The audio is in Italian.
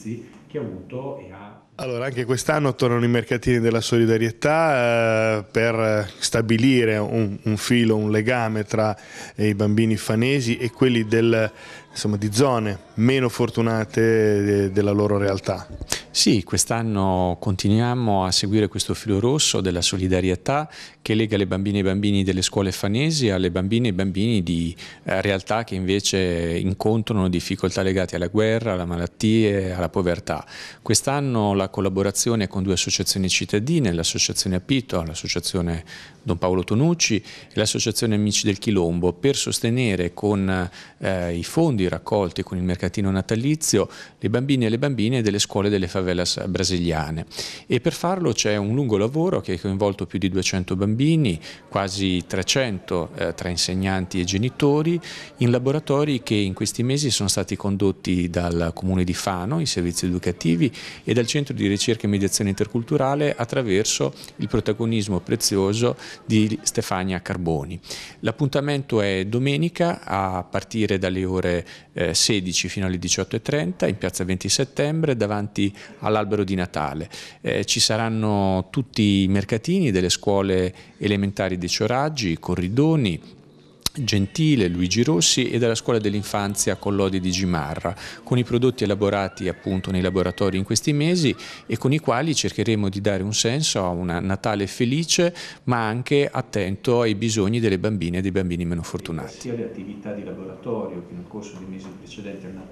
servizi che ha avuto e ha allora, anche quest'anno tornano i mercatini della solidarietà eh, per stabilire un, un, filo, un legame tra eh, i bambini fanesi e quelli del, insomma, di zone meno fortunate de, eh, della loro realtà. Sì, quest'anno continuiamo a seguire questo filo rosso della solidarietà che lega le bambine e i bambini delle scuole fanesi alle bambine e i bambini di eh, realtà che invece incontrano difficoltà legate alla guerra, alla malattie, alla povertà. Quest'anno la collaborazione con due associazioni cittadine, l'associazione Apito, l'associazione Don Paolo Tonucci e l'associazione Amici del Chilombo per sostenere con eh, i fondi raccolti con il mercatino natalizio le bambine e le bambine delle scuole delle famiglie favelas brasiliane e per farlo c'è un lungo lavoro che ha coinvolto più di 200 bambini, quasi 300 eh, tra insegnanti e genitori, in laboratori che in questi mesi sono stati condotti dal Comune di Fano, i servizi educativi e dal Centro di Ricerca e Mediazione Interculturale attraverso il protagonismo prezioso di Stefania Carboni. L'appuntamento è domenica a partire dalle ore eh, 16 fino alle 18.30 in piazza 20 settembre davanti all'albero di Natale. Eh, ci saranno tutti i mercatini delle scuole elementari dei Cioraggi, Corridoni, Gentile, Luigi Rossi e della scuola dell'infanzia Collodi di Gimarra, con i prodotti elaborati appunto nei laboratori in questi mesi e con i quali cercheremo di dare un senso a un Natale felice ma anche attento ai bisogni delle bambine e dei bambini meno fortunati. Sia le attività di laboratorio che nel corso dei mesi precedenti al Natale